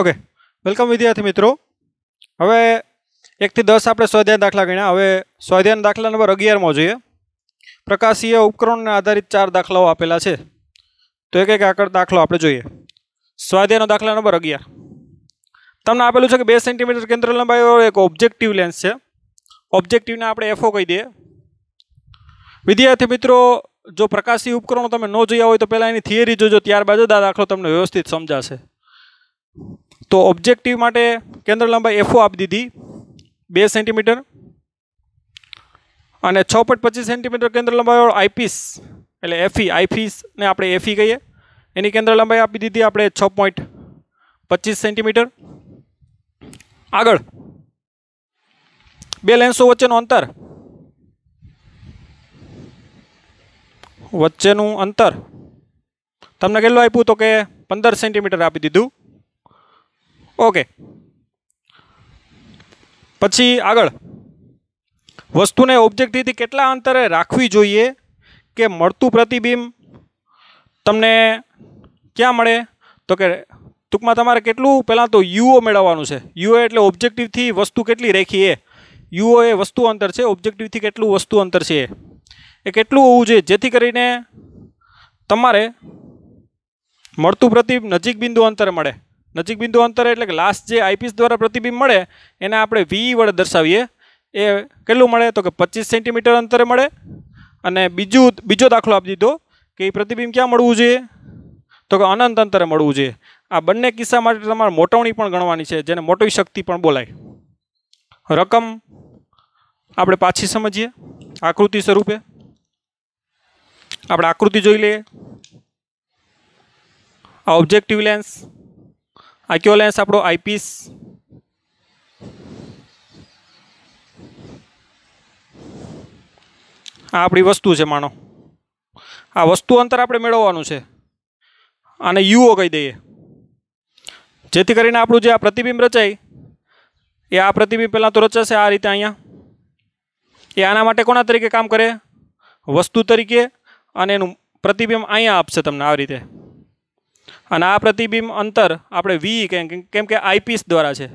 Okay welcome વિદ્યાર્થી મિત્રો હવે એકથી દસ આપણે સ્વાધ્યાય દાખલા ગણ્યા હવે સ્વાધ્યાયના દાખલા નંબર અગિયારમાં જોઈએ પ્રકાશીય ઉપકરણોને આધારિત ચાર દાખલાઓ આપેલા છે તો એક એક આગળ દાખલો આપણે જોઈએ સ્વાધ્યાયનો દાખલા નંબર અગિયાર તમને આપેલું છે કે બે સેન્ટીમીટર કેન્દ્ર લંબાઈવાળો એક ઓબ્જેક્ટિવ લેન્સ છે ઓબ્જેક્ટિવને આપણે એફો કહી દઈએ વિદ્યાર્થી મિત્રો જો પ્રકાશી ઉપકરણો તમે ન જોયા હોય તો પહેલાં એની થિયરી જોજો ત્યારબાદ જ આ દાખલો તમને વ્યવસ્થિત સમજાશે તો ઓબ્જેક્ટિવ માટે કેન્દ્ર લંબાઈ એફઓ આપી દીધી બે સેન્ટીમીટર અને છ પોઈન્ટ પચીસ સેન્ટીમીટર કેન્દ્ર લંબાઈવાળો આઈપીસ એટલે એફી આઈપીસને e, આપણે એફી e કહીએ એની કેન્દ્ર લંબાઈ આપી દીધી આપણે છ પોઈન્ટ પચીસ સેન્ટીમીટર આગળ બે લેન્સો વચ્ચેનું અંતર વચ્ચેનું અંતર તમને કેટલું આપ્યું તો કે પંદર સેન્ટીમીટર આપી દીધું ઓકે પછી આગળ વસ્તુને ઓબ્જેક્ટિવથી કેટલા અંતરે રાખવી જોઈએ કે મળતું પ્રતિબિંબ તમને ક્યાં મળે તો કે ટૂંકમાં તમારે કેટલું પહેલાં તો યુઓ મેળવવાનું છે યુઓ એટલે ઓબ્જેક્ટિવથી વસ્તુ કેટલી રાખી એ યુઓ એ વસ્તુ અંતર છે ઓબ્જેક્ટિવથી કેટલું વસ્તુ અંતર છે એ કેટલું હોવું જોઈએ જેથી કરીને તમારે મળતું પ્રતિબિંબ નજીક બિંદુ અંતરે મળે નજીક બિંદુ અંતર એટલે કે લાસ્ટ જે આઈપીસ દ્વારા પ્રતિબિંબ મળે એને આપણે વી વડે દર્શાવીએ એ કેટલું મળે તો કે પચીસ સેન્ટીમીટર અંતરે મળે અને બીજું બીજો દાખલો આપી દીધો કે એ પ્રતિબિંબ ક્યાં મળવું જોઈએ તો કે અનંત અંતરે મળવું જોઈએ આ બંને કિસ્સા માટે તમારે મોટવણી પણ ગણવાની છે જેને મોટવી શક્તિ પણ બોલાય રકમ આપણે પાછી સમજીએ આકૃતિ સ્વરૂપે આપણે આકૃતિ જોઈ લઈએ આ ઓબ્જેક્ટિવ લેન્સ આખી લેન્સ આપણો આઈપીસ આ આપણી વસ્તુ છે માનો આ વસ્તુ અંતર આપણે મેળવવાનું છે અને યુઓ કહી દઈએ જેથી કરીને આપણું જે આ પ્રતિબિંબ રચાય એ આ પ્રતિબિંબ પહેલાં તો રચાશે આ રીતે અહીંયા એ આના માટે કોના તરીકે કામ કરે વસ્તુ તરીકે અને એનું પ્રતિબિંબ અહીંયા આપશે તમને આ રીતે અને આ પ્રતિબિંબ અંતર આપણે વી કેમ કે આઈપીસ દ્વારા છે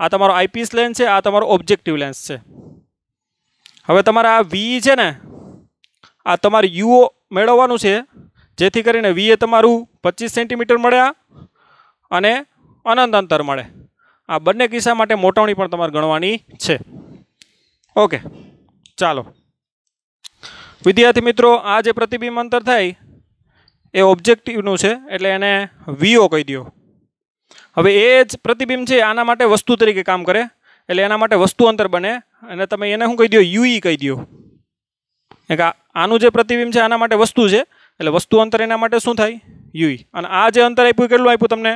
આ તમારો આઈપીસ લેન્સ છે આ તમારો ઓબ્જેક્ટિવ લેન્સ છે હવે તમારે આ વી છે ને આ તમારે યુઓ મેળવવાનું છે જેથી કરીને વી એ તમારું પચીસ સેન્ટીમીટર મળ્યા અને અનંત અંતર મળે આ બંને કિસ્સા માટે મોટવણી પણ તમારે ગણવાની છે ઓકે ચાલો વિદ્યાર્થી મિત્રો આ જે પ્રતિબિંબ અંતર થાય એ ઓબ્જેક્ટિવનું છે એટલે એને વીઓ કહી દો હવે એ જ પ્રતિબિંબ છે આના માટે વસ્તુ તરીકે કામ કરે એટલે એના માટે વસ્તુ અંતર બને અને તમે એને શું કહી દો યુઈ e કહી દો કે આનું જે પ્રતિબિંબ છે આના માટે વસ્તુ છે એટલે વસ્તુ અંતર એના માટે શું થાય યુઈ e. અને આ જે અંતર આપ્યું કેટલું આપ્યું તમને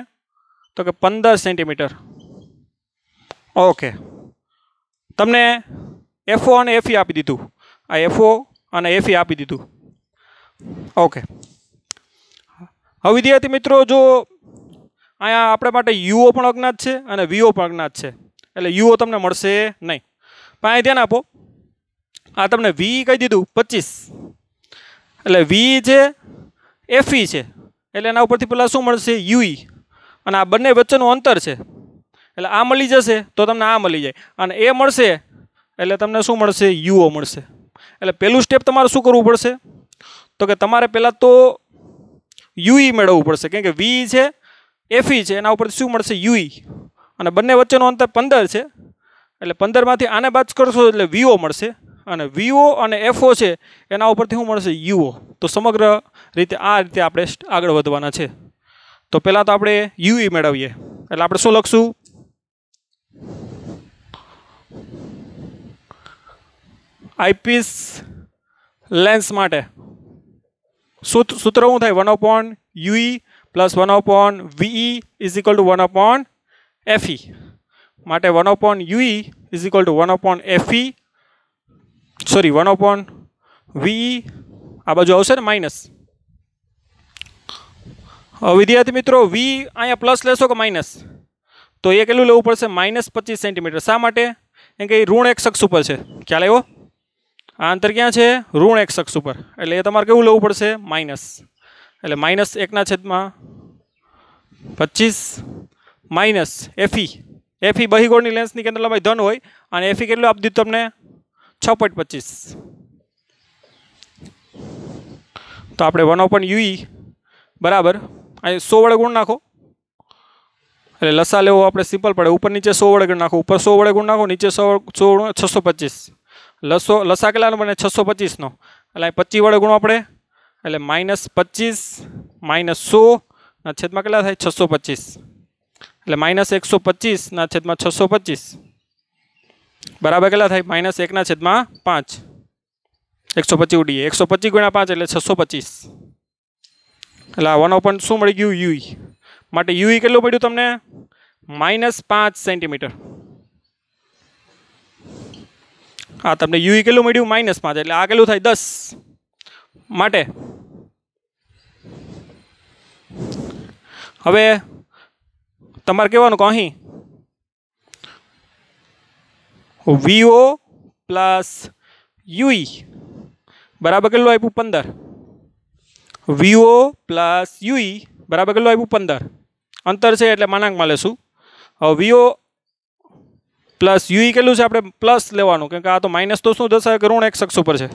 તો કે પંદર સેન્ટીમીટર ઓકે તમને એફઓ અને એફઈ e આપી દીધું આ એફઓ અને એફઈ આપી દીધું ઓકે હવે વિદ્યાર્થી મિત્રો જો અહીંયા આપણા માટે યુઓ પણ અજ્ઞાત છે અને વીઓ પણ અજ્ઞાત છે એટલે યુઓ તમને મળશે નહીં પણ અહીં ધ્યાન આપો આ તમને વી કહી દીધું પચીસ એટલે વી છે એફઈ છે એટલે એના ઉપરથી પહેલાં શું મળશે યુઈ અને આ બંને વચ્ચેનું અંતર છે એટલે આ મળી જશે તો તમને આ મળી જાય અને એ મળશે એટલે તમને શું મળશે યુઓ મળશે એટલે પહેલું સ્ટેપ તમારે શું કરવું પડશે તો કે તમારે પહેલાં તો યુઈ મેળવવું પડશે કેમ કે વી છે એફઈ છે એના ઉપરથી શું મળશે યુઈ અને બંને વચ્ચેનો અંતર પંદર છે એટલે પંદરમાંથી આને બાદ કરશો એટલે વીઓ મળશે અને વીઓ અને એફઓ છે એના ઉપરથી શું મળશે યુઓ તો સમગ્ર રીતે આ રીતે આપણે આગળ વધવાના છે તો પહેલાં તો આપણે યુઈ મેળવીએ એટલે આપણે શું લખશું આઈપીસ લેન્સ માટે सूत्रો થાય 1/ue + 1/ve = 1/fe માટે 1/ue = 1/fe સોરી 1/v આ बाजू આવશે ને માઈનસ ઓ વિદ્યાર્થી મિત્રો v આયા પ્લસ લેસો કે માઈનસ તો એ કેલ્કુલે લેવું પડશે -25 સેન્ટીમીટર શા માટે કે ઋણ એકક્ષ ઉપર છે ક્યા લાવ્યો આ અંતર ક્યાં છે ઋણ એક શખ્સ ઉપર એટલે એ તમારે કેવું લેવું પડશે માઇનસ એટલે માઇનસ એકના છેદમાં પચીસ માઇનસ એફી એફી બહીગોળની લેન્સની કેન્દ્ર લંબાઈ ધન હોય અને એફી કેટલું આપી દીધું તમને છ પોઈન્ટ પચીસ તો આપણે વન ઓપન યુઈ બરાબર અહીં સો વડે ગુણ નાખો એટલે લસા લેવો આપણે સિમ્પલ પડે ઉપર નીચે સો વડે ગુણ નાખો ઉપર સો વડે ગુણ નાખો નીચે સો સો છસો પચીસ લસો લસા કેટલાનો બને છસો પચીસનો એટલે પચીસ વડે ગુણો આપણે એટલે માઇનસ પચીસ માઇનસ સો ના છેદમાં કેટલા થાય છસો પચીસ એટલે માઇનસ એકસો પચીસના છેદમાં છસો પચીસ બરાબર કેટલા થાય માઇનસ એકના છેદમાં પાંચ એકસો પચીસ ઉડીએ એકસો પચીસ ગુણ્યા પાંચ એટલે છસો પચીસ એટલે વન ઓપન oh શું મળી ગયું યુઈ માટે યુઈ કેટલું પડ્યું તમને માઇનસ પાંચ સેન્ટીમીટર હા તમને યુઈ કેટલું મળ્યું માઇનસમાં છે એટલે આ કેટલું થાય દસ માટે હવે તમારે કહેવાનું કે અહીં વીઓ પ્લસ યુઈ બરાબર કેટલું આપ્યું પંદર વીઓ પ્લસ યુઈ બરાબર કેટલું આપ્યું પંદર અંતર છે એટલે માનાંકમાં લેશું હવે વીઓ પ્લસ યુઈ કેટલું છે આપણે પ્લસ લેવાનું કેમ કે આ તો માઇનસ તો શું થશે ઋણ એક શખ્સ ઉપર છે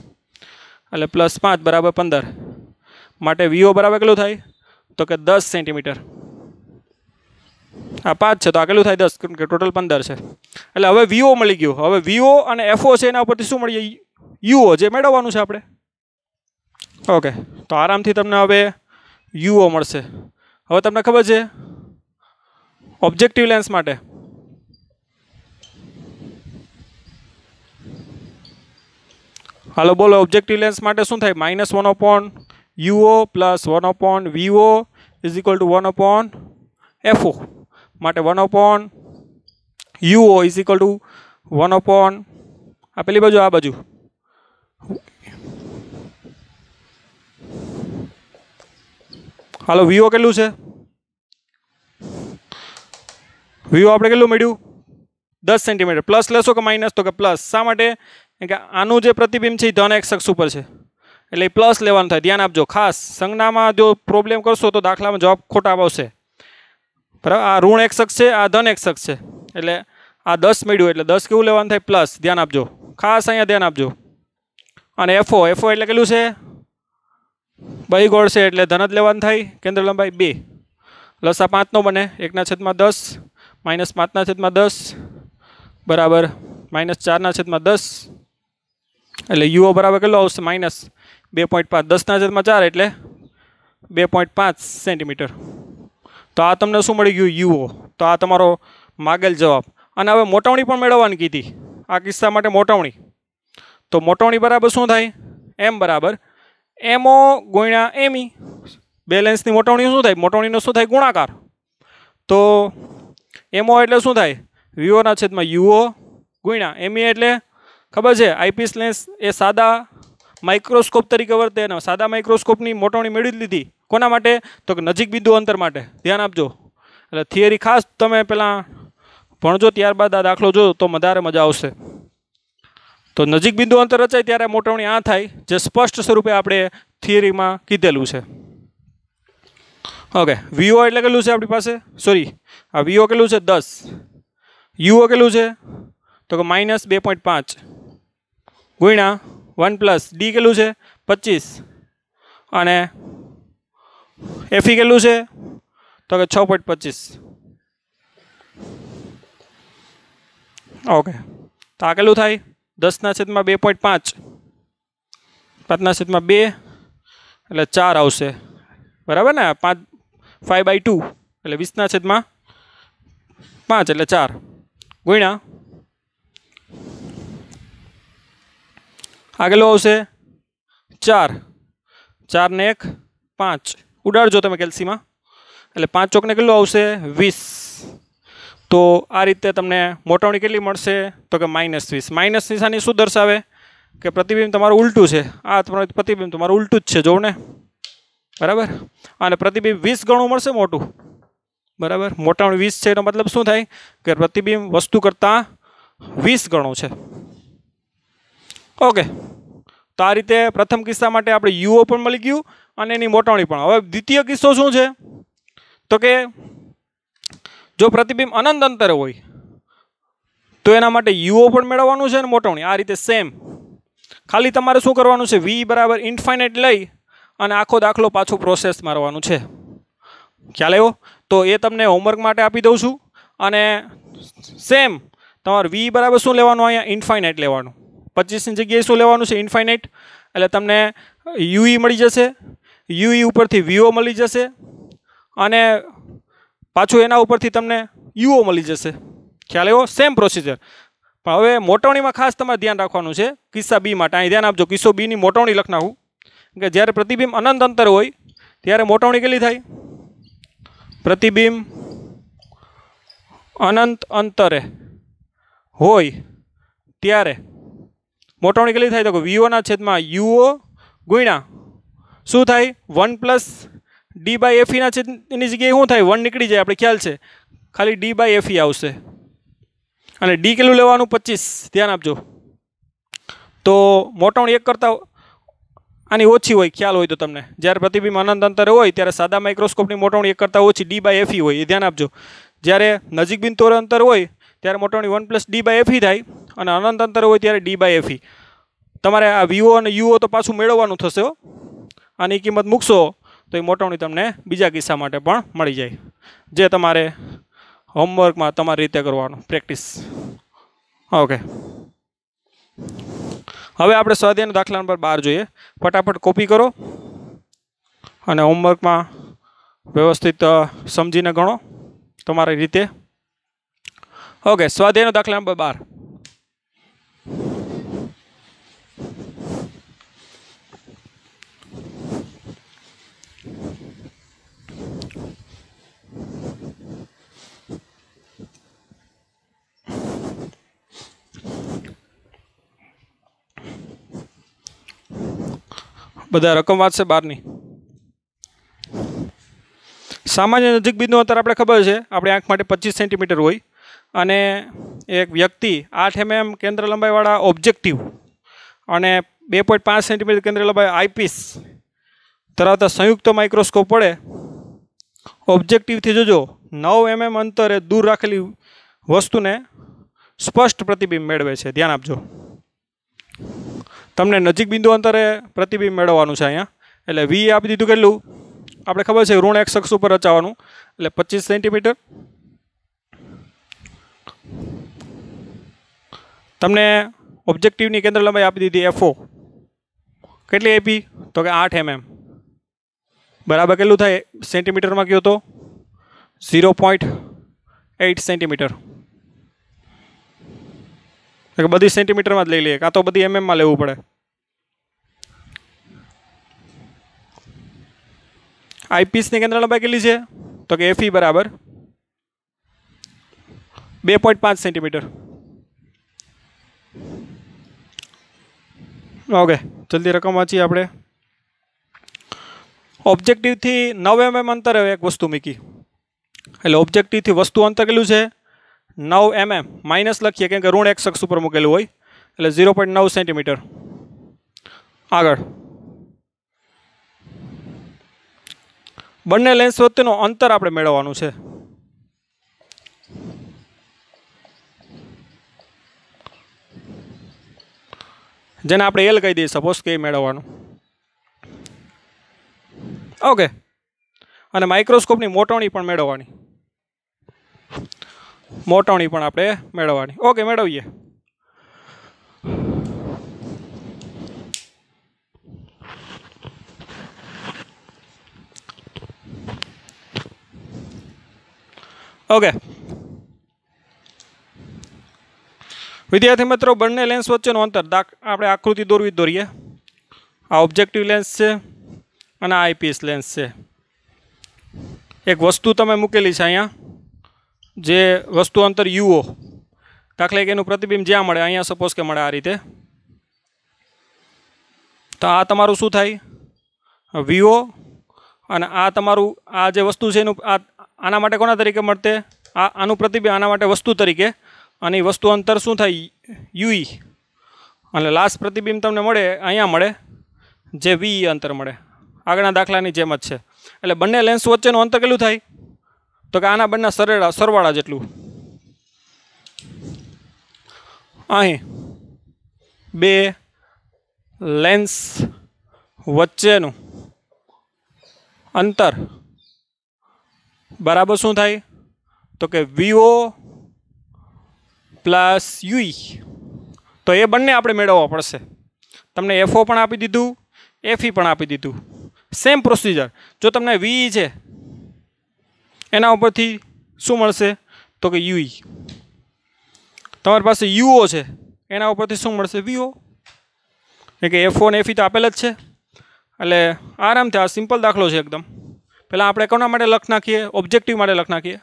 એટલે પ્લસ પાંચ બરાબર પંદર માટે વીઓ બરાબર કેટલું થાય તો કે દસ સેન્ટીમીટર આ પાંચ છે તો આ કેટલું થાય દસ કે ટોટલ પંદર છે એટલે હવે વીઓ મળી ગયું હવે વીઓ અને એફઓ છે એના ઉપરથી શું મળી યુઓ જે મેળવવાનું છે આપણે ઓકે તો આરામથી તમને હવે યુઓ મળશે હવે તમને ખબર છે ઓબ્જેક્ટિવ લેન્સ માટે હાલો બોલો ઓબ્જેક્ટિવ લેન્સ માટે શું થાય minus one upon U O plus one upon V O is equal to one upon F O માટે one upon U O is equal to one upon આ પેલી બાજુ આ બાજુ હાલો વીઓ કેટલું છે વીઓ આપણે કેટલું મળ્યું દસ સેન્ટીમીટર પ્લસ લેશો કે માઇનસ તો કે પ્લસ શા માટે કે આનું જે પ્રતિબિંબ છે એ ધન એક્સ અક્ષ ઉપર છે એટલે પ્લસ લેવાનું થાય ધ્યાન આપજો ખાસ સંજ્ઞામાં જો પ્રોબ્લેમ કરશો તો દાખલામાં જવાબ ખોટા આવશે બરાબર આ ઋણ એક્સ અક્ષ છે આ ધન એક્સ અક્ષ છે એટલે આ દસ મેળ્યું એટલે દસ કેવું લેવાનું થાય પ્લસ ધ્યાન આપજો ખાસ અહીંયા ધ્યાન આપજો અને એફઓ એફઓ એટલે કેટલું છે ગોળ છે એટલે ધન જ લેવાનું થાય કેન્દ્ર લંબાઈ બે લસા પાંચનો બને એકના છેદમાં દસ માઇનસ પાંચના છેદમાં દસ બરાબર માઇનસ ચારના છેદમાં દસ એટલે યુઓ બરાબર કેટલો આવશે માઇનસ બે પોઈન્ટ પાંચ દસના છેદમાં ચાર એટલે બે પોઈન્ટ પાંચ સેન્ટીમીટર તો આ તમને શું મળી ગયું યુઓ તો આ તમારો માગેલ જવાબ અને હવે મોટવણી પણ મેળવવાની કીધી આ કિસ્સા માટે મોટવણી તો મોટવણી બરાબર શું થાય એમ બરાબર એમઓ ગુણ્યા એમી બેલેન્સની મોટવણી શું થાય મોટવણીનો શું થાય ગુણાકાર તો એમઓ એટલે શું થાય વીઓના છેદમાં યુઓ ગુણ્યા એમી એટલે ખબર છે આઈપીસ લેન્સ એ સાદા માઇક્રોસ્કોપ તરીકે વર્તે અને સાદા માઇક્રોસ્કોપની મોટવણી મેળવી લીધી કોના માટે તો કે નજીક બિંદુ અંતર માટે ધ્યાન આપજો એટલે થિયરી ખાસ તમે પહેલાં ભણજો ત્યારબાદ આ દાખલો જો તો વધારે મજા આવશે તો નજીક બિંદુ અંતર રચાય ત્યારે મોટવણી આ થાય જે સ્પષ્ટ સ્વરૂપે આપણે થિયરીમાં કીધેલું છે ઓકે વીઓ એટલે કેટલું છે આપણી પાસે સોરી આ વીઓ કેટલું છે દસ યુઓ કેટલું છે તો કે માઇનસ બે પોઈન્ટ પાંચ ગુણ્યા વન પ્લસ ડી કેટલું છે પચીસ અને એફી e કેટલું છે તો કે છ પોઈન્ટ પચીસ ઓકે તો આ કેટલું થાય દસના છેદમાં બે પોઈન્ટ પાંચ પાંચના છેદમાં બે એટલે ચાર આવશે બરાબર ને પાંચ ફાઇવ બાય ટુ એટલે વીસના છેદમાં પાંચ એટલે ચાર ગુણ્યા આગળ આવશે ચાર ચાર ને એક પાંચ ઉડાડજો તમે કેલ્સીમાં એટલે પાંચ ચોકને કેટલું આવશે વીસ તો આ રીતે તમને મોટવણી કેટલી મળશે તો કે માઇનસ વીસ માઇનસ નિશાની શું દર્શાવે કે પ્રતિબિંબ તમારું ઉલટું છે આ તમારું પ્રતિબિંબ તમારું ઉલટું જ છે જોઉં ને બરાબર અને પ્રતિબિંબ વીસ ગણું મળશે મોટું બરાબર મોટાવણી વીસ છે એનો મતલબ શું થાય કે પ્રતિબિંબ વસ્તુ કરતાં વીસ ગણું છે ઓકે તો આ રીતે પ્રથમ કિસ્સા માટે આપણે યુઓ પણ મળી ગયું અને એની મોટવણી પણ હવે દ્વિતીય કિસ્સો શું છે તો કે જો પ્રતિબિંબ અનંત અંતરે હોય તો એના માટે યુઓ પણ મેળવવાનું છે અને મોટવણી આ રીતે સેમ ખાલી તમારે શું કરવાનું છે વી બરાબર ઇન્ફાઇનાઇટ લઈ અને આખો દાખલો પાછો પ્રોસેસ મારવાનું છે ખ્યાલ આવ્યો તો એ તમને હોમવર્ક માટે આપી દઉં છું અને સેમ તમારે વી બરાબર શું લેવાનું અહીંયા ઇન્ફાઇનાઇટ લેવાનું પચીસની જગ્યાએ શું લેવાનું છે ઇન્ફાઇનાઇટ એટલે તમને યુઈ મળી જશે યુઈ ઉપરથી વીઓ મળી જશે અને પાછું એના ઉપરથી તમને યુઓ મળી જશે ખ્યાલ એવો સેમ પ્રોસીજર પણ હવે મોટવણીમાં ખાસ તમારે ધ્યાન રાખવાનું છે કિસ્સા બી માટે અહીં ધ્યાન આપજો કિસ્સો બીની મોટવણી લખનાવું કે જ્યારે પ્રતિબિંબ અનંત અંતર હોય ત્યારે મોટવણી કેટલી થાય પ્રતિબિંબ અનંત અંતરે હોય ત્યારે મોટવણી કેટલી થાય તો કે વીઓના છેદમાં યુઓ ગુણ્યા શું થાય વન પ્લસ ડી બાય એફીના છેદની જગ્યાએ શું થાય વન નીકળી જાય આપણે ખ્યાલ છે ખાલી ડી બાય એફઈ આવશે અને ડી કેટલું લેવાનું પચીસ ધ્યાન આપજો તો મોટવણી એક કરતાં આની ઓછી હોય ખ્યાલ હોય તો તમને જ્યારે પ્રતિબિંબ અનંત અંતરે હોય ત્યારે સાદા માઇક્રોસ્કોપની મોટવણી એક કરતાં ઓછી ડી બાય એફી હોય એ ધ્યાન આપજો જ્યારે નજીક બિન તોર અંતર હોય ત્યારે મોટાની one plus D by F E થાય અને અનંત અંતર હોય ત્યારે ડી બાય એફી તમારે આ વીઓ અને યુઓ તો પાછું મેળવવાનું થશે આની કિંમત મૂકશો તો એ મોટવણી તમને બીજા કિસ્સા માટે પણ મળી જાય જે તમારે હોમવર્કમાં તમારી રીતે કરવાનું પ્રેક્ટિસ ઓકે હવે આપણે સ્વાધ્યાયના દાખલા નંબર બહાર જોઈએ ફટાફટ કોપી કરો અને હોમવર્કમાં વ્યવસ્થિત સમજીને ગણો તમારી રીતે ઓકે સ્વાધ્યાયનો દાખલા નંબર બાર બધા રકમ વાંચશે બહારની સામાન્ય નજીક બીજનું અંતર આપણે ખબર છે આપણે આંખ માટે પચીસ સેન્ટીમીટર હોય અને એક વ્યક્તિ આઠ એમએમ કેન્દ્ર લંબાઈવાળા ઓબ્જેક્ટિવ અને બે પોઈન્ટ પાંચ સેન્ટીમીટર કેન્દ્ર લંબાઈ આઈપીસ ધરાવતા સંયુક્ત માઇક્રોસ્કોપ પડે ઓબ્જેક્ટિવથી જોજો નવ એમએમ અંતરે દૂર રાખેલી વસ્તુને સ્પષ્ટ પ્રતિબિંબ મેળવે છે ધ્યાન આપજો તમને નજીક બિંદુ અંતરે પ્રતિબિંબ મેળવવાનું છે અહીંયા એટલે વી આપી દીધું કેટલું આપણે ખબર છે ઋણ એક શખ્સ ઉપર રચાવાનું એટલે પચીસ સેન્ટીમીટર તમને ઓબ્જેક્ટિવની કેન્દ્ર લંબાઈ આપી દીધી એફઓ કેટલી આપી તો કે આઠ એમએમ બરાબર કેટલું થાય સેન્ટીમીટરમાં કયો તો ઝીરો પોઈન્ટ એઇટ સેન્ટીમીટર બધી સેન્ટીમીટરમાં જ લઈ લઈએ કાં તો બધી એમએમમાં લેવું પડે આઈપીસની કેન્દ્ર લંબાઈ કેટલી છે તો કે એફી e બરાબર બે પોઈન્ટ પાંચ સેન્ટીમીટર ઓકે જલ્દી રકમ વાંચીએ આપણે ઓબ્જેક્ટિવથી નવ એમ એમ અંતરે એક વસ્તુ મૂકી એટલે ઓબ્જેક્ટિવથી વસ્તુ અંતર કેટલું છે નવ એમ એમ માઇનસ લખીએ કેમ કે ઋણ એક શખ્સ ઉપર મૂકેલું હોય એટલે ઝીરો પોઈન્ટ નવ સેન્ટીમીટર આગળ બંને લેન્સ વચ્ચેનું અંતર આપણે મેળવવાનું છે જેને આપણે એલ કહી દઈએ સપોઝ કે મેળવવાનું ઓકે અને માઇક્રોસ્કોપની મોટવણી પણ મેળવવાની મોટવણી પણ આપણે મેળવવાની ઓકે મેળવીએ ઓકે વિદ્યાર્થી મિત્રો બંને લેન્સ વચ્ચેનું અંતર આપણે આકૃતિ દોરવી દોરીએ આ ઓબ્જેક્ટિવ લેન્સ છે અને આ આઈપીએસ લેન્સ છે એક વસ્તુ તમે મૂકેલી છે અહીંયા જે વસ્તુ અંતર યુઓ દાખલા કે એનું પ્રતિબિંબ જ્યાં મળે અહીંયા સપોઝ કે મળે આ રીતે તો આ તમારું શું થાય વીઓ અને આ તમારું આ જે વસ્તુ છે એનું આ આના માટે કોના તરીકે મળતે આ આનું પ્રતિબિંબ આના માટે વસ્તુ તરીકે અને વસ્તુ અંતર શું થાય યુઈ અને લાસ્ટ પ્રતિબિંબ તમને મળે અહીંયા મળે જે વી અંતર મળે આગળના દાખલાની જેમ જ છે એટલે બંને લેન્સ વચ્ચેનું અંતર કેટલું થાય તો કે આના બંને સરેરા સરવાળા જેટલું અહીં બે લેન્સ વચ્ચેનું અંતર બરાબર શું થાય તો કે વીઓ પ્લસ યુઈ તો એ બંને આપણે મેળવવા પડશે તમને એફઓ પણ આપી દીધું એફઈ પણ આપી દીધું સેમ પ્રોસિજર જો તમને વીઈ છે એના ઉપરથી શું મળશે તો કે યુઈ તમારી પાસે યુઓ છે એના ઉપરથી શું મળશે વીઓ એ કે એફઓ ને એફઈ તો આપેલ જ છે એટલે આરામથી આ સિમ્પલ દાખલો છે એકદમ પહેલાં આપણે કોના માટે લખ નાખીએ ઓબ્જેક્ટિવ માટે લખ નાખીએ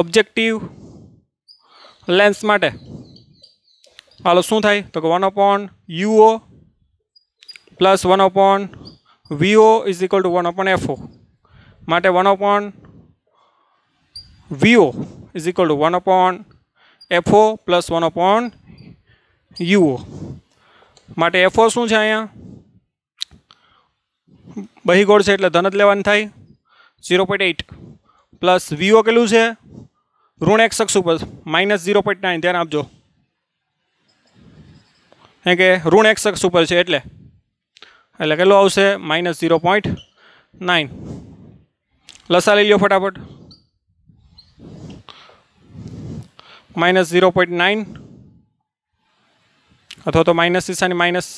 ઓબ્જેક્ટિવ લેન્સ માટે હાલો શું થાય તો કે one upon U O plus one upon V O is equal to one upon F O માટે one upon V O is equal to one upon F O plus one upon U O માટે એફઓ શું છે અહીંયા ગોળ છે એટલે ધન જ લેવાનું થાય zero point eight plus V O કેટલું છે ઋણ એક શખ્સ ઉપર માઇનસ ઝીરો પોઈન્ટ નાઇન ધ્યાન આપજો કારણ કે ઋણ એક શખ્સ ઉપર છે એટલે એટલે કેટલું આવશે માઇનસ ઝીરો પોઈન્ટ નાઇન લસા લઈ લો ફટાફટ માઇનસ ઝીરો પોઈન્ટ નાઇન અથવા તો માઇનસ દિશાની માઇનસ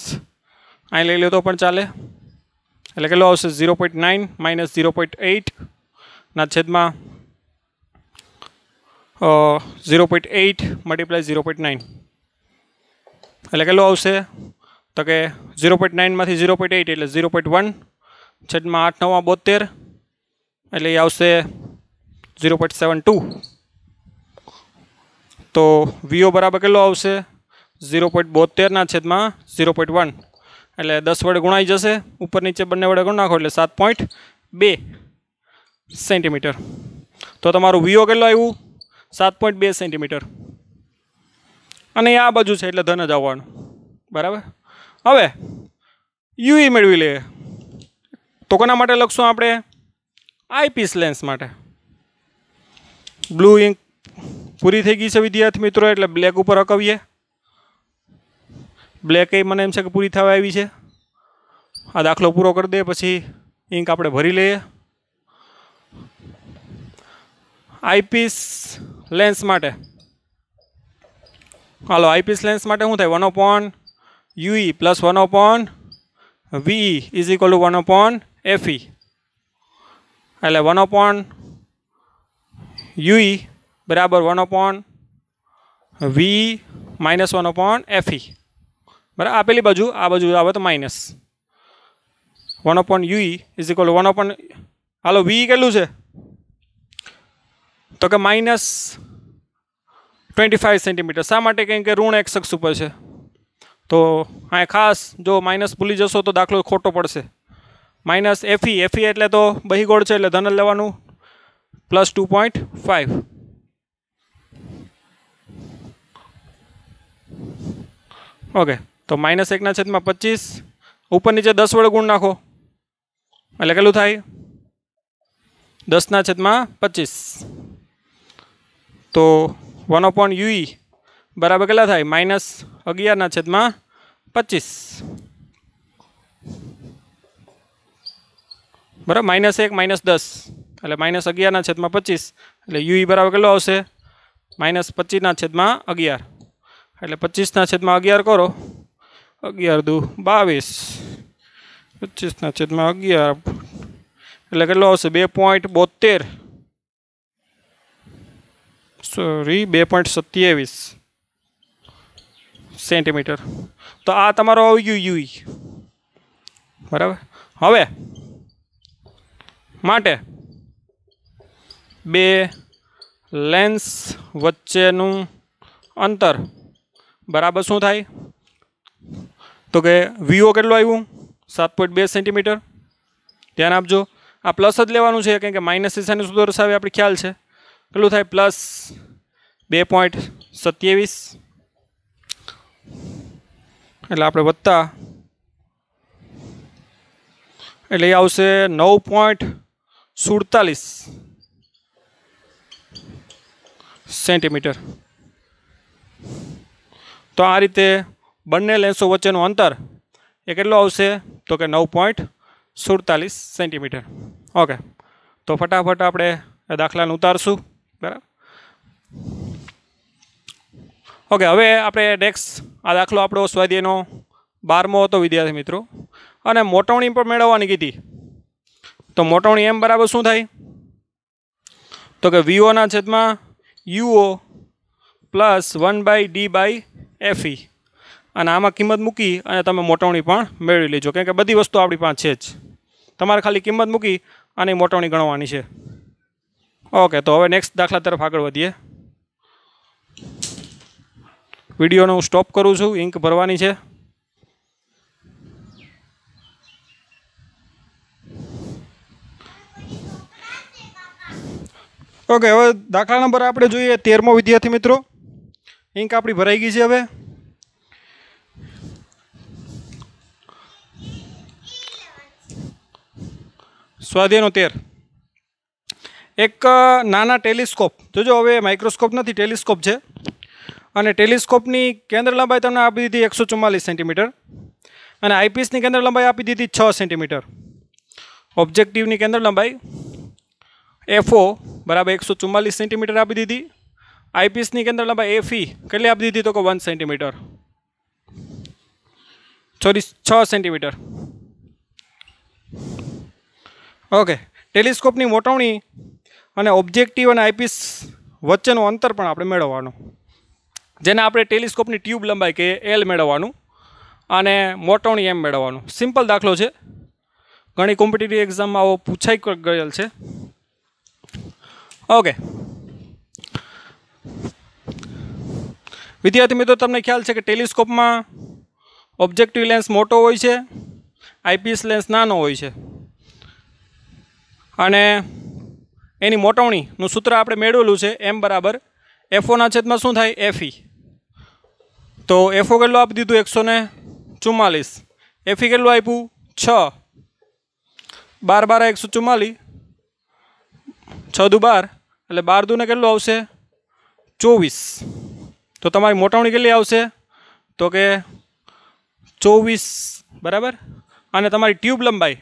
અહીં લઈ લો તો પણ ચાલે એટલે કેટલો આવશે zero point nine minus zero point એઇટના છેદમાં zero point eight multiply zero point nine એટલે કેટલું આવશે તો કે ઝીરો પોઈન્ટ નાઇનમાંથી ઝીરો પોઈન્ટ એઇટ એટલે ઝીરો પોઈન્ટ વન છેદમાં આઠ નવમાં બોતેર એટલે એ આવશે ઝીરો પોઈન્ટ સેવન ટુ તો વીઓ બરાબર કેટલો આવશે ઝીરો પોઈન્ટ બોતેરના છેદમાં ઝીરો પોઈન્ટ વન એટલે દસ વડે ગુણાઈ જશે ઉપર નીચે બંને વડે ગુણ નાખો એટલે સાત પોઈન્ટ બે સેન્ટીમીટર તો તમારું વીઓ કેટલું આવ્યું સાત પોઈન્ટ બે સેન્ટીમીટર અને આ બાજુ છે એટલે ધન જ આવવાનું બરાબર હવે યુઈ e મેળવી લઈએ તો કોના માટે લખશું આપણે આઈપીસ લેન્સ માટે બ્લુ ઇંક પૂરી થઈ ગઈ છે વિદ્યાર્થી મિત્રો એટલે બ્લેક ઉપર હકવીએ બ્લેક એ મને એમ છે કે પૂરી થવા આવી છે આ દાખલો પૂરો કરી દે પછી ઇંક આપણે ભરી લઈએ આઈપીસ લેન્સ માટે હાલો આઈપીસ લેન્સ માટે શું થાય one upon U E plus one upon V E is equal to one upon F E એટલે વન ઓપોન યુઈ બરાબર one upon V minus one upon F E બરાબર આ પેલી બાજુ આ બાજુ આવે તો minus one upon U E is equal to one upon હાલો વી e કેટલું છે તો કે માઇનસ ટ્વેન્ટી ફાઇવ સેન્ટીમીટર શા માટે કંઈ કે ઋણ એક શખ્સ ઉપર છે તો આ ખાસ જો માઇનસ ભૂલી જશો તો દાખલો ખોટો પડશે માઇનસ એફી એફી એટલે તો બહીગોળ છે એટલે ધન લેવાનું plus two point five okay તો માઇનસ એકના છેદમાં પચીસ ઉપર નીચે દસ વડે ગુણ નાખો એટલે કેટલું થાય દસના છેદમાં પચીસ તો વન અપોન યુઈ e બરાબર કેટલા થાય માઇનસ અગિયારના છેદમાં પચીસ બરાબર માઇનસ એક માઇનસ દસ એટલે માઇનસ અગિયારના છેદમાં પચીસ એટલે યુઈ e બરાબર કેટલો આવશે માઇનસ પચીસના છેદમાં અગિયાર એટલે પચીસના છેદમાં અગિયાર કરો અગિયાર દુ બાવીસ પચીસના છેદમાં અગિયાર એટલે કેટલો આવશે બે પોઈન્ટ બોતેર સોરી બે પોઈન્ટ સત્યાવીસ સેન્ટીમીટર તો આ તમારો આવી ગયું યુઈ બરાબર હવે માટે બે લેન્સ વચ્ચેનું અંતર બરાબર શું થાય તો કે વીઓ કેટલું આવ્યું સાત પોઈન્ટ બે સેન્ટીમીટર ધ્યાન આપજો આ પ્લસ જ લેવાનું છે કારણ કે માઇનસ દિશાની શું દર્શાવે આપણે ખ્યાલ છે કેટલું થાય પ્લસ બે પોઈન્ટ સત્યાવીસ એટલે આપણે વત્તા એટલે એ આવશે નવ પોઈન્ટ સુડતાલીસ સેન્ટીમીટર તો આ રીતે બંને લેન્સો વચ્ચેનું અંતર એ કેટલું આવશે તો કે નવ પોઈન્ટ સુડતાલીસ સેન્ટીમીટર ઓકે તો ફટાફટ આપણે દાખલાને ઉતારશું બરાબર ઓકે હવે આપણે નેક્સ્ટ આ દાખલો આપણો સ્વાધ્યાયનો બારમો હતો વિદ્યાર્થી મિત્રો અને મોટવણી પણ મેળવવાની કીધી તો મોટવણી એમ બરાબર શું થાય તો કે વીઓના છેદમાં U O plus one by D by F E અને આમાં કિંમત મૂકી અને તમે મોટવણી પણ મેળવી લેજો કેમ કે બધી વસ્તુ આપણી પાસે છે જ તમારે ખાલી કિંમત મૂકી અને મોટવણી ગણવાની છે ઓકે તો હવે નેક્સ્ટ દાખલા તરફ આગળ વધીએ વિડીયોનો હું સ્ટોપ કરું છું ઇંક ભરવાની છે ઓકે હવે દાખલા નંબર આપણે જોઈએ તેરમો વિદ્યાર્થી મિત્રો ઇંક આપણી ભરાઈ ગઈ છે હવે સ્વાધ્યાયનો તેર એક નાના ટેલિસ્કોપ જોજો હવે માઇક્રોસ્કોપ નથી ટેલિસ્કોપ છે અને ટેલિસ્કોપની કેન્દ્ર લંબાઈ તમને આપી દીધી એકસો ચુમ્માલીસ સેન્ટીમીટર અને આઈપીસની કેન્દ્ર લંબાઈ આપી દીધી છ સેન્ટીમીટર ઓબ્જેક્ટિવની કેન્દ્ર લંબાઈ એફઓ બરાબર એકસો ચુમ્માલીસ સેન્ટીમીટર આપી દીધી આઈપીસની કેન્દ્ર લંબાઈ એફઈ કેટલી આપી દીધી તો કે વન સેન્ટીમીટર સોરી છ સેન્ટીમીટર ઓકે ટેલિસ્કોપની મોટવણી અને ઓબ્જેક્ટિવ અને આઈપીસ વચ્ચેનું અંતર પણ આપણે મેળવવાનું જેને આપણે ટેલિસ્કોપની ટ્યુબ લંબાઈ કે એલ મેળવવાનું અને મોટવણી એમ મેળવવાનું સિમ્પલ દાખલો છે ઘણી કોમ્પિટિટિવ એક્ઝામમાં આવો પૂછાઈ ગયેલ છે ઓકે વિદ્યાર્થી મિત્રો તમને ખ્યાલ છે કે ટેલિસ્કોપમાં ઓબ્જેક્ટિવ લેન્સ મોટો હોય છે આઈપીએસ લેન્સ નાનો હોય છે અને એની મોટવણીનું સૂત્ર આપણે મેળવેલું છે એમ બરાબર એફઓના છેદમાં શું થાય એફઈ e. તો એફઓ કેટલું આપી દીધું એકસો ને ચુમ્માલીસ એફી e કેટલું આપ્યું છ બાર બાર એકસો ચુમ્માલીસ છ દુ બાર એટલે બાર દુને કેટલું આવશે ચોવીસ તો તમારી મોટવણી કેટલી આવશે તો કે ચોવીસ બરાબર અને તમારી ટ્યુબ લંબાઈ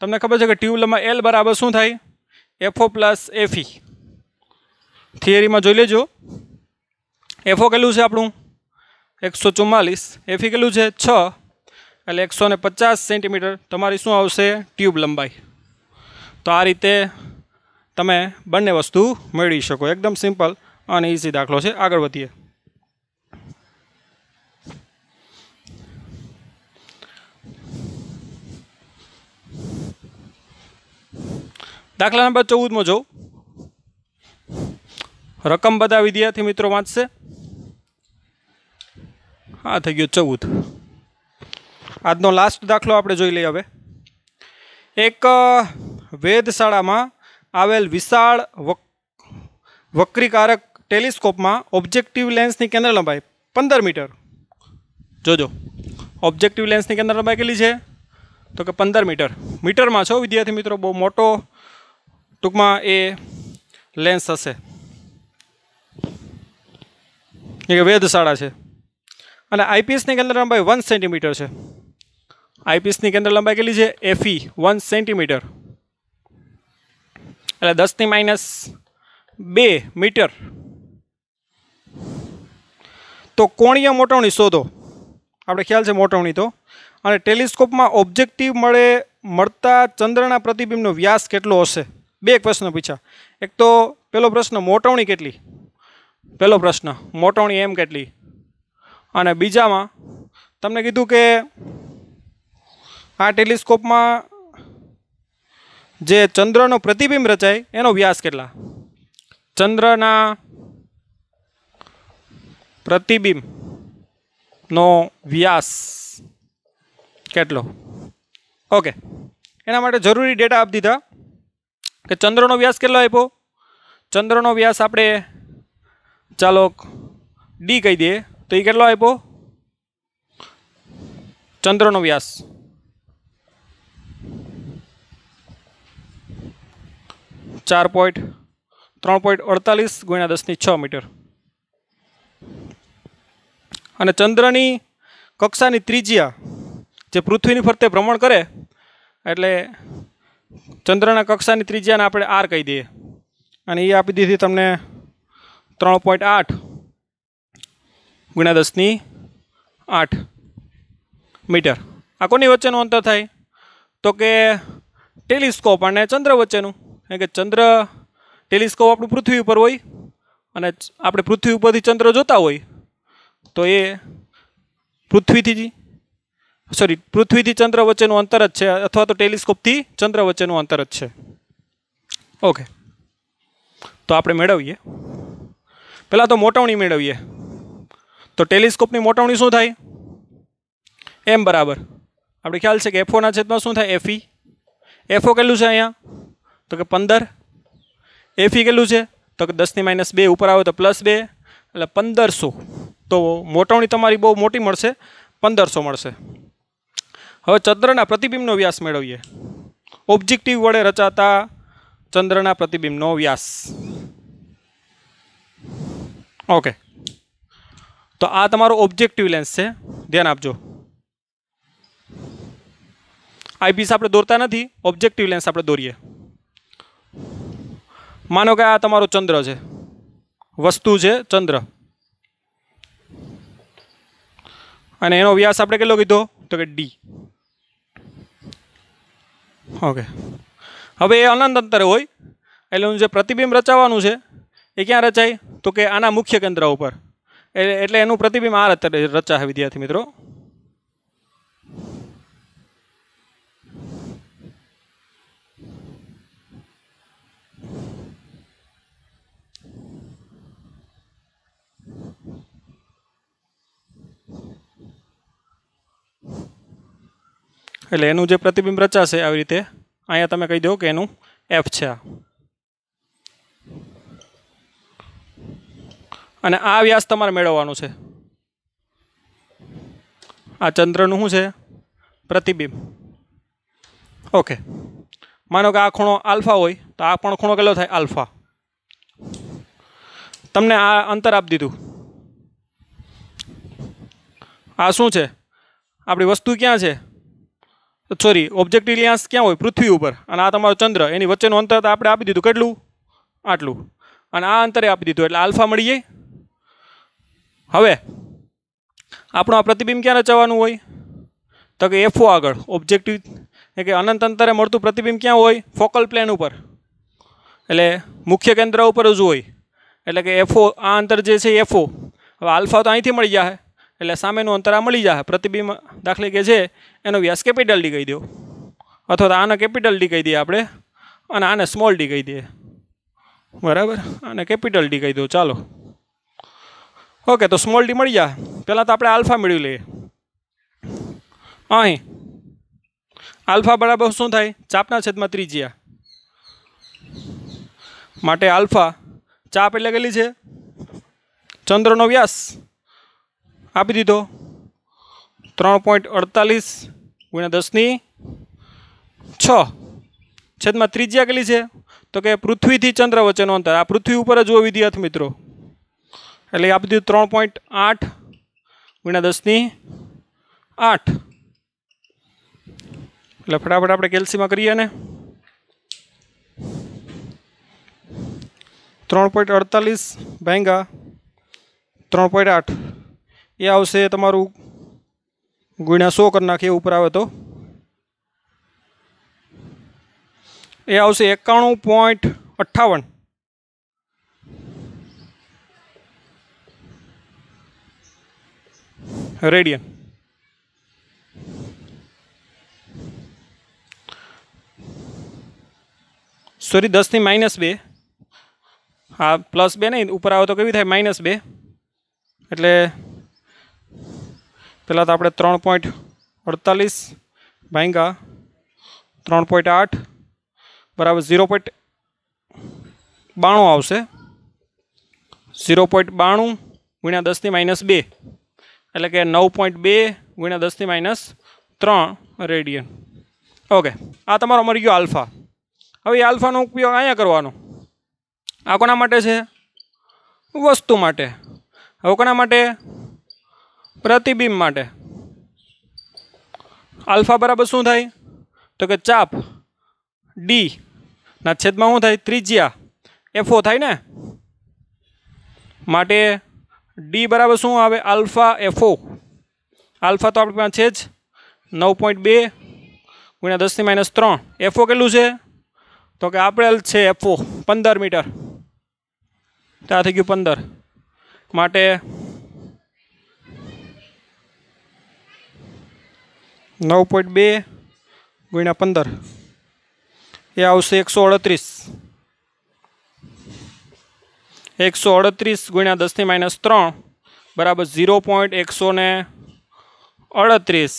તમને ખબર છે કે ટ્યુબ લંબાઈ એલ બરાબર શું થાય એફઓ પ્લસ એફી થિયરીમાં જોઈ લેજો એફઓ કેટલું છે આપણું એકસો ચુમ્માલીસ એફી e કેટલું છે છ એટલે એકસો ને પચાસ સેન્ટીમીટર તમારી શું આવશે ટ્યુબ લંબાઈ તો આ રીતે તમે બંને વસ્તુ મેળવી શકો એકદમ સિમ્પલ અને ઇઝી દાખલો છે આગળ વધીએ દાખલા નંબર ચૌદમાં જો રકમ બધા વિદ્યાર્થી મિત્રો વાંચશે હા થઈ ગયો ચૌદ આજનો લાસ્ટ દાખલો આપણે જોઈ લઈએ હવે એક વેધશાળામાં આવેલ વિશાળ વક વક્રીકારક ટેલિસ્કોપમાં ઓબ્જેક્ટિવ લેન્સની કેન્દ્ર લંબાઈ પંદર મીટર જોજો ઓબ્જેક્ટિવ લેન્સની કેન્દ્ર લંબાઈ કેટલી છે તો કે પંદર મીટર મીટરમાં છો વિદ્યાર્થી મિત્રો બહુ મોટો ટૂંકમાં એ લેન્સ હશે એ વેધશાળા છે અને આઈપીએસની કેન્દ્ર લંબાઈ વન સેન્ટીમીટર છે આઈપીએસની કેન્દ્ર લંબાઈ કેટલી છે એફઈ વન સેન્ટીમીટર એટલે દસની માઇનસ બે મીટર તો કોણીય મોટવણી શોધો આપણે ખ્યાલ છે મોટવણી તો અને ટેલિસ્કોપમાં ઓબ્જેક્ટિવ મળે મળતા ચંદ્રના પ્રતિબિંબનો વ્યાસ કેટલો હશે બે પ્રશ્ન પૂછ્યા એક તો પહેલો પ્રશ્ન મોટવણી કેટલી પહેલો પ્રશ્ન મોટવણી એમ કેટલી અને બીજામાં તમને કીધું કે આ ટેલિસ્કોપમાં જે ચંદ્રનો પ્રતિબિંબ રચાય એનો વ્યાસ કેટલા ચંદ્રના પ્રતિબિંબનો વ્યાસ કેટલો ઓકે એના માટે જરૂરી ડેટા આપી દીધા કે ચંદ્રનો વ્યાસ કેટલો આપ્યો ચંદ્રનો વ્યાસ આપણે ચાલો ડી કહી દઈએ તો એ કેટલો આપ્યો ચંદ્રનો વ્યાસ ચાર પોઈન્ટ ત્રણ પોઈન્ટ અડતાલીસ ગુણ્યા દસની છ મીટર અને ચંદ્રની કક્ષાની ત્રિજ્યા જે પૃથ્વીની ફરતે ભ્રમણ કરે એટલે ચંદ્રના કક્ષાની ત્રિજ્યાને આપણે આર કહી દઈએ અને એ આપી દીધી તમને ત્રણ પોઈન્ટ આઠ ગુણ્યા દસની આઠ મીટર આ કોની વચ્ચેનું અંતર થાય તો કે ટેલિસ્કોપ અને ચંદ્ર વચ્ચેનું કારણ કે ચંદ્ર ટેલિસ્કોપ આપણું પૃથ્વી ઉપર હોય અને આપણે પૃથ્વી ઉપરથી ચંદ્ર જોતા હોય તો એ પૃથ્વીથી જ સોરી પૃથ્વીથી ચંદ્ર વચ્ચેનું અંતર જ છે અથવા તો ટેલિસ્કોપથી ચંદ્ર વચ્ચેનું અંતર જ છે ઓકે તો આપણે મેળવીએ પહેલાં તો મોટવણી મેળવીએ તો ટેલિસ્કોપની મોટવણી શું થાય એમ બરાબર આપણે ખ્યાલ છે કે એફઓના છેદમાં શું થાય એફઈ એફઓ e. કેટલું છે અહીંયા તો કે પંદર એફી e કેટલું છે તો કે દસની માઇનસ બે ઉપર આવે તો પ્લસ બે એટલે પંદરસો તો મોટવણી તમારી બહુ મોટી મળશે પંદરસો મળશે હવે ચંદ્રના પ્રતિબિંબનો વ્યાસ મેળવીએ ઓબ્જેક્ટિવ વડે રચાતા ચંદ્રના પ્રતિબિંબનો વ્યાસ ઓકે તો આ તમારો ઓબ્જેક્ટિવ લેન્સ છે ધ્યાન આપજો આઈપીસ આપણે દોરતા નથી ઓબ્જેક્ટિવ લેન્સ આપણે દોરીએ માનો કે આ તમારો ચંદ્ર છે વસ્તુ છે ચંદ્ર અને એનો વ્યાસ આપણે કેટલો કીધો તો કે ડી ઓકે હવે એ અનંત અંતરે હોય એટલે એનું જે પ્રતિબિંબ રચાવવાનું છે એ ક્યાં રચાય તો કે આના મુખ્ય કેન્દ્ર ઉપર એટલે એનું પ્રતિબિંબ આ રચાશે વિદ્યાર્થી મિત્રો એટલે એનું જે પ્રતિબિંબ રચાશે આવી રીતે અહીંયા તમે કહી દો કે એનું એફ છે આ અને આ વ્યાસ તમારે મેળવવાનો છે આ ચંદ્રનું શું છે પ્રતિબિંબ ઓકે માનો કે આ ખૂણો આલ્ફા હોય તો આ પણ ખૂણો કેટલો થાય આલ્ફા તમને આ અંતર આપી દીધું આ શું છે આપણી વસ્તુ ક્યાં છે સોરી ઓબ્જેક્ટ ઇલિયાન્સ ક્યાં હોય પૃથ્વી ઉપર અને આ તમારો ચંદ્ર એની વચ્ચેનું અંતર આપણે આપી દીધું કેટલું આટલું અને આ અંતરે આપી દીધું એટલે આલ્ફા મળી જાય હવે આપણું આ પ્રતિબિંબ ક્યારે રચાવાનું હોય તો કે એફઓ આગળ ઓબ્જેક્ટિવ એ કે અનંત અંતરે મળતું પ્રતિબિંબ ક્યાં હોય ફોકલ પ્લેન ઉપર એટલે મુખ્ય કેન્દ્ર ઉપર જ હોય એટલે કે એફઓ આ અંતર જે છે એફઓ હવે આલ્ફા તો અહીંથી મળી જાય એટલે સામેનું અંતર આ મળી જાય પ્રતિબિંબ દાખલે કે છે એનો વ્યાસ કેપિટલ ડી કહી દો અથવા તો આને કેપિટલ ડી કહી દઈએ આપણે અને આને સ્મોલ ડી કહી દઈએ બરાબર આને કેપિટલ ડી કહી દો ચાલો ઓકે તો સ્મોલ ડી મળી જાય પહેલાં તો આપણે આલ્ફા મેળવી લઈએ અહીં આલ્ફા બરાબર શું થાય ચાપના છેદમાં ત્રિજ્યા માટે આલ્ફા ચાપ એટલે કેટલી છે ચંદ્રનો વ્યાસ આપી દીધો ત્રણ પોઈન્ટ અડતાલીસ ગુણ્યા દસની છ છેદમાં ત્રિજ્યા કેટલી છે તો કે પૃથ્વીથી ચંદ્ર વચ્ચેનો અંતર આ પૃથ્વી ઉપર જ જુઓ વિદ્યાર્થી મિત્રો એટલે આપી દીધું ત્રણ પોઈન્ટ આઠ ગુણ્યા દસની આઠ એટલે ફટાફટ આપણે કેલ્સીમાં કરીએ ને ત્રણ પોઈન્ટ અડતાલીસ ભેંગા ત્રણ પોઈન્ટ આઠ એ આવશે તમારું ગુણ્યા સો કરી નાખીએ ઉપર આવે તો એ આવશે એકાણું પોઈન્ટ અઠ્ઠાવન રેડિયન સોરી દસની માઇનસ બે હા પ્લસ બે નહીં ઉપર આવે તો કેવી થાય માઇનસ બે એટલે પહેલાં તો આપણે ત્રણ પોઈન્ટ અડતાલીસ ભાંગા ત્રણ પોઈન્ટ આઠ બરાબર ઝીરો પોઈન્ટ બાણું આવશે ઝીરો પોઈન્ટ બાણું ગુણ્યા દસની માઇનસ બે એટલે કે નવ પોઈન્ટ બે ગુણ્યા દસની માઇનસ ત્રણ રેડિયન ઓકે આ તમારો મરી ગયો આલ્ફા હવે એ આલ્ફાનો ઉપયોગ અહીંયા કરવાનો આ કોના માટે છે વસ્તુ માટે હવે કોના માટે પ્રતિબિંબ માટે આલ્ફા બરાબર શું થાય તો કે ચાપ ડી ના છેદમાં શું થાય ત્રિજ્યા એફો થાય ને માટે ડી બરાબર શું આવે આલ્ફા એફો આલ્ફા તો આપણી પાસે છે જ નવ પોઈન્ટ બે ગુણ્યા દસની માઇનસ ત્રણ એફો કેટલું છે તો કે આપણે છે એફો પંદર મીટર ત્યાં થઈ ગયું પંદર માટે નવ પોઈન્ટ બે ગુણ્યા પંદર એ આવશે એકસો અડત્રીસ એકસો અડત્રીસ ગુણ્યા દસની માઇનસ ત્રણ બરાબર ઝીરો પોઈન્ટ એકસો ને અડત્રીસ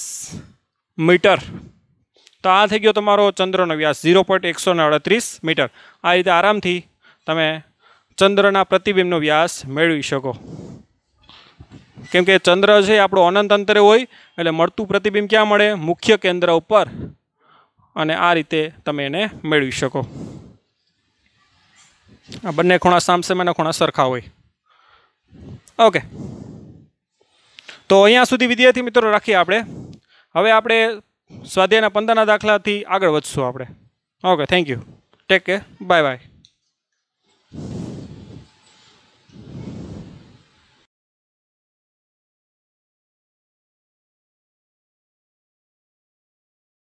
મીટર તો આ થઈ ગયો તમારો ચંદ્રનો વ્યાસ ઝીરો પોઈન્ટ એકસો ને અડત્રીસ મીટર આ રીતે આરામથી તમે ચંદ્રના પ્રતિબિંબનો વ્યાસ મેળવી શકો કેમ કે ચંદ્ર છે એ આપણું અનંત અંતરે હોય એટલે મળતું પ્રતિબિંબ ક્યાં મળે મુખ્ય કેન્દ્ર ઉપર અને આ રીતે તમે એને મેળવી શકો આ બંને ખૂણા સામસામેના ખૂણા સરખા હોય ઓકે તો અહીંયા સુધી વિદ્યાર્થી મિત્રો રાખીએ આપણે હવે આપણે સ્વાધ્યાયના પંદરના દાખલાથી આગળ વધશું આપણે okay thank you take care bye by